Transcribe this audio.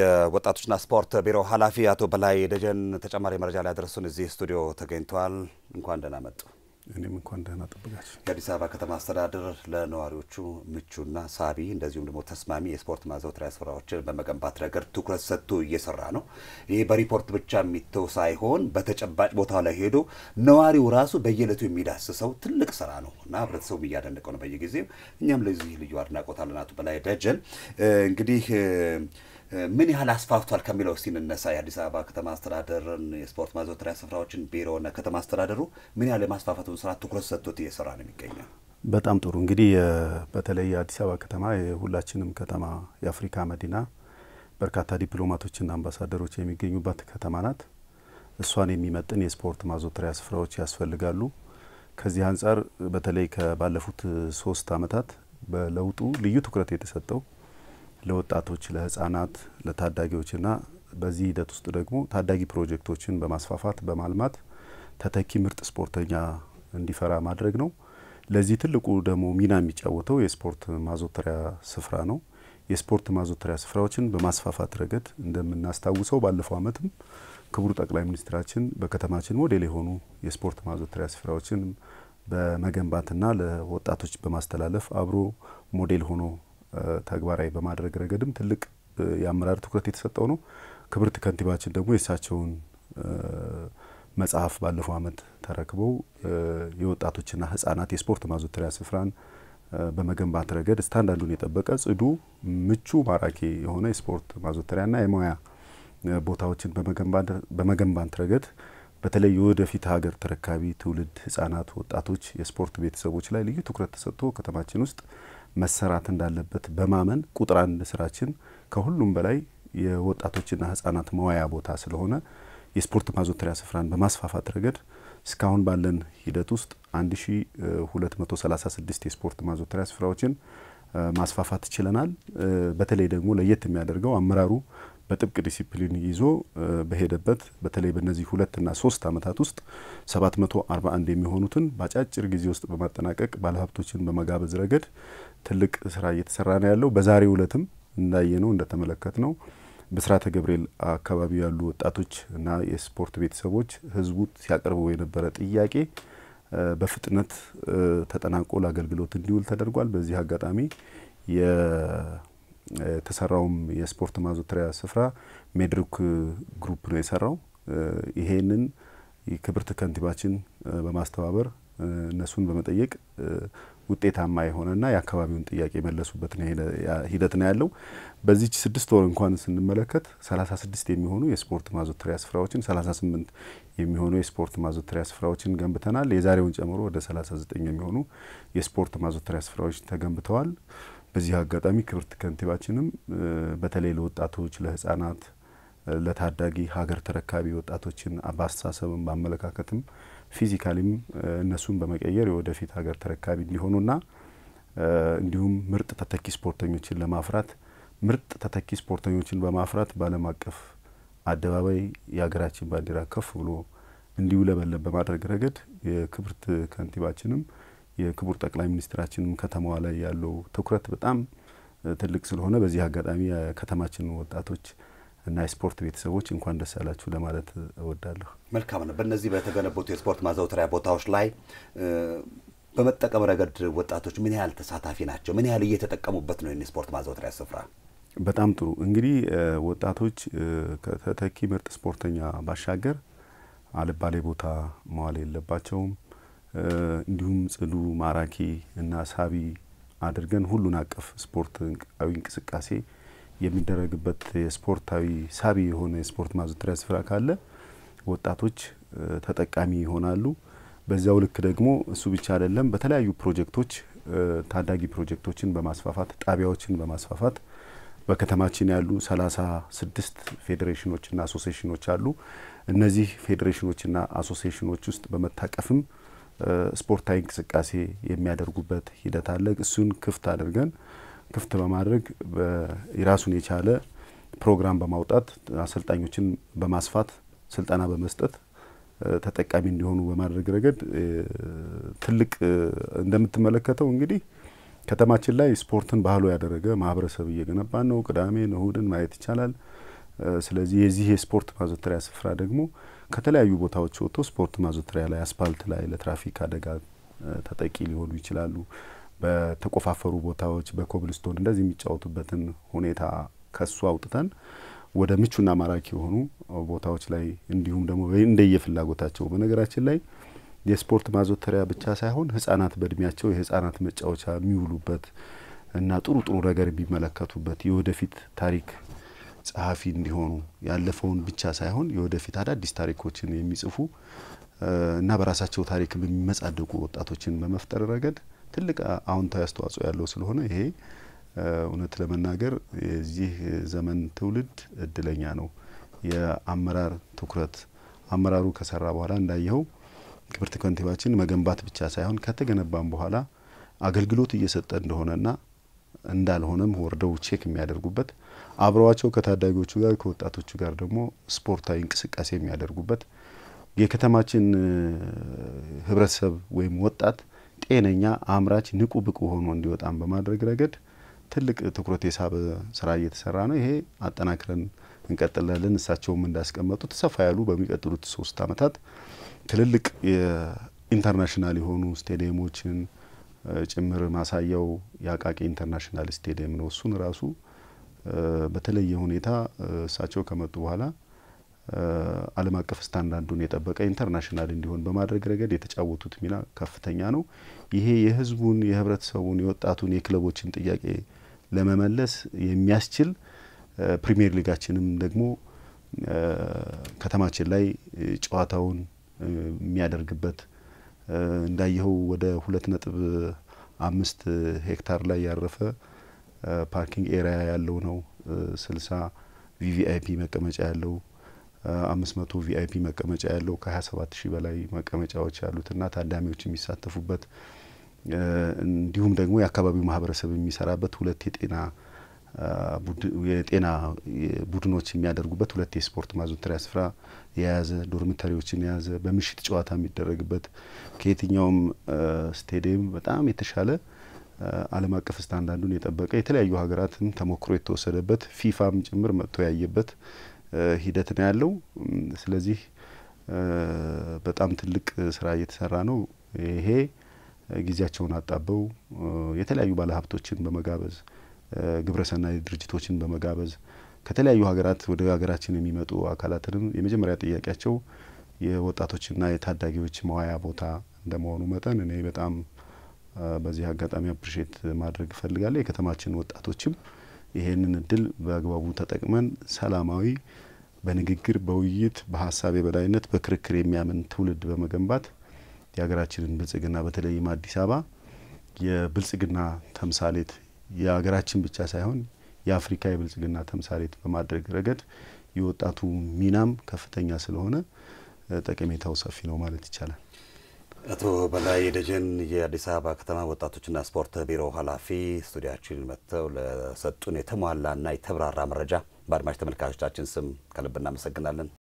የወጣቶችና ስፖርት ቢሮ ኃላፊ አቶ በላይ ደጀን ተጨማሪ መረጃ ላይ ያደረሱን እዚህ ስቱዲዮ ተገኝተዋል። እንኳን ደህና መጡ። እኔም እንኳን ደህና ጠብቃችሁ። የአዲስ አበባ ከተማ አስተዳደር ለነዋሪዎቹ ምቹና ሳቢ እንደዚሁም ደግሞ ተስማሚ የስፖርት ማዘውተሪያ ስፍራዎችን በመገንባት ረገድ ትኩረት ሰጥቶ እየሰራ ነው። ይህ በሪፖርት ብቻ የሚተው ሳይሆን በተጨባጭ ቦታ ላይ ሄዶ ነዋሪው ራሱ በየዕለቱ የሚዳስሰው ትልቅ ስራ ነው እና ህብረተሰቡም እያደነቀው ነው በየጊዜው። እኛም ለዚህ ልዩ አድናቆት አለን። አቶ በላይ ደጀን እንግዲህ ምን ያህል አስፋፍቷል ከሚለው እስቲ እንነሳ። የአዲስ አበባ ከተማ አስተዳደርን የስፖርት ማዘውተሪያ ስፍራዎችን ቢሮና ከተማ አስተዳደሩ ምን ያህል የማስፋፋቱን ስራ ትኩረት ሰጥቶት እየሰራ ነው የሚገኘው? በጣም ጥሩ። እንግዲህ በተለይ የአዲስ አበባ ከተማ የሁላችንም ከተማ የአፍሪካ መዲና በርካታ ዲፕሎማቶችና አምባሳደሮች የሚገኙባት ከተማ ናት። እሷን የሚመጥን የስፖርት ማዘውተሪያ ስፍራዎች ያስፈልጋሉ። ከዚህ አንጻር በተለይ ከባለፉት ሶስት አመታት በለውጡ ልዩ ትኩረት የተሰጠው ለወጣቶች፣ ለህጻናት፣ ለታዳጊዎችና በዚህ ሂደት ውስጥ ደግሞ ታዳጊ ፕሮጀክቶችን በማስፋፋት በማልማት ተተኪ ምርጥ ስፖርተኛ እንዲፈራ ማድረግ ነው። ለዚህ ትልቁ ደግሞ ሚና የሚጫወተው የስፖርት ማዘውተሪያ ስፍራ ነው። የስፖርት ማዘውተሪያ ስፍራዎችን በማስፋፋት ረገድ እንደምናስታውሰው ባለፈው ዓመትም ክቡር ጠቅላይ ሚኒስትራችን በከተማችን ሞዴል የሆኑ የስፖርት ማዘውተሪያ ስፍራዎችን በመገንባትና ለወጣቶች በማስተላለፍ አብሮ ሞዴል ሆኖ ተግባራዊ በማድረግ ረገድም ትልቅ የአመራር ትኩረት የተሰጠው ነው። ክብርት ከንቲባችን ደግሞ የእሳቸውን መጽሐፍ ባለፈው አመት ተረክበው የወጣቶችና ህጻናት የስፖርት ማዘውተሪያ ስፍራን በመገንባት ረገድ ስታንዳርዱን የጠበቀ ጽዱ፣ ምቹ፣ ማራኪ የሆነ የስፖርት ማዘውተሪያና የሙያ ቦታዎችን በመገንባት ረገድ በተለይ የወደፊት ሀገር ተረካቢ ትውልድ ህጻናት፣ ወጣቶች፣ የስፖርት ቤተሰቦች ላይ ልዩ ትኩረት ተሰጥቶ ከተማችን ውስጥ መሰራት እንዳለበት በማመን ቁጥር አንድ ስራችን ከሁሉም በላይ የወጣቶችና ህጻናት መዋያ ቦታ ስለሆነ የስፖርት ማዘውተሪያ ስፍራን በማስፋፋት ረገድ እስካሁን ባለን ሂደት ውስጥ 1236 የስፖርት ማዘውተሪያ ስፍራዎችን ማስፋፋት ችለናል። በተለይ ደግሞ ለየት የሚያደርገው አመራሩ በጥብቅ ዲሲፕሊን ይዞ በሄደበት በተለይ በእነዚህ ሁለትና ሶስት ዓመታት ውስጥ 741 የሚሆኑትን በአጫጭር ጊዜ ውስጥ በማጠናቀቅ ባለሀብቶችን በመጋበዝ ረገድ ትልቅ ስራ እየተሰራ ነው ያለው። በዛሬው ዕለትም እንደተመለከት ነው ብስራተ ገብርኤል አካባቢ ያሉ ወጣቶች እና የስፖርት ቤተሰቦች ህዝቡ ሲያቀርበው የነበረ ጥያቄ በፍጥነት ተጠናቆ ለአገልግሎት እንዲውል ተደርጓል። በዚህ አጋጣሚ የተሰራውም የስፖርት ማዘውተሪያ ስፍራ ሜድሪክ ግሩፕ ነው የሰራው። ይሄንን ክብርት ከንቲባችን በማስተባበር እነሱን በመጠየቅ ውጤታማ የሆነና የአካባቢውን ጥያቄ የመለሱበት ሂደት ነው ያለው። በዚች ስድስት ወር እንኳን ስንመለከት ሰላሳ ስድስት የሚሆኑ የስፖርት ማዘውተሪያ ስፍራዎችን፣ ሰላሳ ስምንት የሚሆኑ የስፖርት ማዘውተሪያ ስፍራዎችን ገንብተናል። የዛሬውን ጨምሮ ወደ ሰላሳ ዘጠኝ የሚሆኑ የስፖርት ማዘውተሪያ ስፍራዎች ተገንብተዋል። በዚህ አጋጣሚ ክብርት ከንቲባችንም በተለይ ለወጣቶች፣ ለህጻናት፣ ለታዳጊ ሀገር ተረካቢ ወጣቶችን በአስተሳሰብም በአመለካከትም ፊዚካሊም እነሱን በመቀየር የወደፊት ሀገር ተረካቢ እንዲሆኑና እንዲሁም ምርጥ ተተኪ ስፖርተኞችን ለማፍራት ምርጥ ተተኪ ስፖርተኞችን በማፍራት በዓለም አቀፍ አደባባይ የሀገራችን ባንዲራ ከፍ ብሎ እንዲውለበለብ በማድረግ ረገድ የክብርት ከንቲባችንም የክቡር ጠቅላይ ሚኒስትራችንም ከተማዋ ላይ ያለው ትኩረት በጣም ትልቅ ስለሆነ በዚህ አጋጣሚ የከተማችን ወጣቶች እና የስፖርት ቤተሰቦች እንኳን ደስ ያላችሁ ለማለት እወዳለሁ። መልካም ነው። በእነዚህ በተገነቡት የስፖርት ማዘውተሪያ ቦታዎች ላይ በመጠቀም ረገድ ወጣቶች ምን ያህል ተሳታፊ ናቸው? ምን ያህል እየተጠቀሙበት ነው? የስፖርት ማዘውተሪያ ስፍራ በጣም ጥሩ። እንግዲህ ወጣቶች ከተተኪ ምርጥ ስፖርተኛ ባሻገር አልባሌ ቦታ መዋል የለባቸውም። እንዲሁም ጽዱ፣ ማራኪ እና ሳቢ አድርገን ሁሉን አቀፍ ስፖርታዊ እንቅስቃሴ የሚደረግበት የስፖርታዊ ሳቢ የሆነ የስፖርት ማዘውተሪያ ስፍራ ካለ ወጣቶች ተጠቃሚ ይሆናሉ። በዚያው ልክ ደግሞ እሱ ብቻ አይደለም፣ በተለያዩ ፕሮጀክቶች ታዳጊ ፕሮጀክቶችን በማስፋፋት ጣቢያዎችን በማስፋፋት በከተማችን ያሉ ሰላሳ ስድስት ፌዴሬሽኖችና አሶሴሽኖች አሉ። እነዚህ ፌዴሬሽኖችና አሶሴሽኖች ውስጥ በመታቀፍም ስፖርታዊ እንቅስቃሴ የሚያደርጉበት ሂደት አለ። እሱን ክፍት አድርገን ክፍት በማድረግ የራሱን የቻለ ፕሮግራም በማውጣት አሰልጣኞችን በማስፋት ስልጠና በመስጠት ተጠቃሚ እንዲሆኑ በማድረግ ረገድ ትልቅ እንደምትመለከተው እንግዲህ ከተማችን ላይ ስፖርትን ባህሉ ያደረገ ማህበረሰብ እየገነባ ነው። ቅዳሜን እሁድን ማየት ይቻላል። ስለዚህ የዚህ የስፖርት ማዘውተሪያ ስፍራ ደግሞ ከተለያዩ ቦታዎች ወጥቶ ስፖርት ማዘውተሪያ ላይ፣ አስፓልት ላይ ለትራፊክ አደጋ ተጠቂ ሊሆኑ ይችላሉ። በተቆፋፈሩ ቦታዎች በኮብልስቶን እንደዚህ የሚጫወቱበትን ሁኔታ ከሱ አውጥተን ወደ ምቹና ማራኪ የሆኑ ቦታዎች ላይ እንዲሁም ደግሞ እንደየፍላጎታቸው በነገራችን ላይ የስፖርት ማዘውተሪያ ብቻ ሳይሆን ህጻናት በእድሜያቸው የህጻናት መጫወቻ የሚውሉበት እና ጥሩ ጥሩ ነገር የሚመለከቱበት የወደፊት ታሪክ ጸሐፊ እንዲሆኑ ያለፈውን ብቻ ሳይሆን የወደፊት አዳዲስ ታሪኮችን የሚጽፉ እና በራሳቸው ታሪክ የሚመጻደቁ ወጣቶችን በመፍጠር ረገድ ትልቅ አዎንታዊ አስተዋጽኦ ያለው ስለሆነ ይሄ እውነት ለመናገር የዚህ ዘመን ትውልድ እድለኛ ነው። የአመራር ትኩረት አመራሩ ከሰራ በኋላ እንዳየኸው ክብርት ከንቲባችን መገንባት ብቻ ሳይሆን ከተገነባም በኋላ አገልግሎት እየሰጠ እንደሆነና እንዳልሆነም ወርደው ቼክ የሚያደርጉበት አብረዋቸው ከታዳጊዎቹ ጋር ከወጣቶቹ ጋር ደግሞ ስፖርታዊ እንቅስቃሴ የሚያደርጉበት የከተማችን ህብረተሰብ ወይም ወጣት ጤነኛ፣ አምራች፣ ንቁ፣ ብቁ ሆኖ እንዲወጣም በማድረግ ረገድ ትልቅ ትኩረት የሳበ ስራ እየተሰራ ነው። ይሄ አጠናክረን እንቀጥላለን። እሳቸውም እንዳስቀመጡት ሰፋ ያሉ በሚቀጥሉት ሶስት አመታት ትልልቅ ኢንተርናሽናል የሆኑ ስቴዲየሞችን ጭምር ማሳያው የአቃቂ ኢንተርናሽናል ስቴዲየም ነው። እሱን ራሱ በተለየ ሁኔታ እሳቸው ከመጡ በኋላ ዓለም አቀፍ ስታንዳርዱን የጠበቀ ኢንተርናሽናል እንዲሆን በማድረግ ረገድ የተጫወቱት ሚና ከፍተኛ ነው። ይሄ የህዝቡን፣ የህብረተሰቡን፣ የወጣቱን፣ የክለቦችን ጥያቄ ለመመለስ የሚያስችል ፕሪሚየር ሊጋችንም ደግሞ ከተማችን ላይ ጨዋታውን የሚያደርግበት እንዳየኸው ወደ ሁለት ነጥብ አምስት ሄክታር ላይ ያረፈ ፓርኪንግ ኤሪያ ያለው ነው። ስልሳ ቪቪአይፒ መቀመጫ ያለው አምስት መቶ ቪአይፒ መቀመጫ ያለው ከሀያ ሰባት ሺህ በላይ መቀመጫዎች ያሉትና ታዳሚዎች የሚሳተፉበት እንዲሁም ደግሞ የአካባቢው ማህበረሰብ የሚሰራበት ሁለት የጤና የጤና ቡድኖች የሚያደርጉበት ሁለት የስፖርት ማዘውተሪያ ስፍራ የያዘ ዶርሚተሪዎችን የያዘ በምሽት ጨዋታ የሚደረግበት ከየትኛውም ስቴዲየም በጣም የተሻለ ዓለም አቀፍ ስታንዳርዱን የጠበቀ የተለያዩ ሀገራትን ተሞክሮ የተወሰደበት ፊፋም ጭምር መጥቶ ያየበት ሂደት ነው ያለው። ስለዚህ በጣም ትልቅ ስራ እየተሰራ ነው። ይሄ ጊዜያቸውን አጣበው የተለያዩ ባለሀብቶችን በመጋበዝ ግብረሰናይ ድርጅቶችን በመጋበዝ ከተለያዩ ሀገራት ወደ ሀገራችን የሚመጡ አካላትንም የመጀመሪያ ጥያቄያቸው የወጣቶችና የታዳጊዎች መዋያ ቦታ እንደመሆኑ መጠን እኔ በጣም በዚህ አጋጣሚ አፕሪሼት ማድረግ እፈልጋለሁ። የከተማችን ወጣቶችም ይሄንን እድል በአግባቡ ተጠቅመን ሰላማዊ፣ በንግግር፣ በውይይት፣ በሀሳብ የበላይነት፣ በክርክር የሚያምን ትውልድ በመገንባት የሀገራችንን ብልጽግና በተለይም አዲስ አበባ የብልጽግና ተምሳሌት የሀገራችን ብቻ ሳይሆን የአፍሪካ የብልጽግና ተምሳሌት በማድረግ ረገድ የወጣቱ ሚናም ከፍተኛ ስለሆነ ጠቀሜታው ሰፊ ነው ማለት ይቻላል። አቶ በላይ ደጀን የአዲስ አበባ ከተማ ወጣቶችና ስፖርት ቢሮ ኃላፊ ስቱዲያችን መጥተው ለሰጡን የተሟላና የተብራራ መረጃ በአድማጭ ተመልካቾቻችን ስም ከልብ እናመሰግናለን።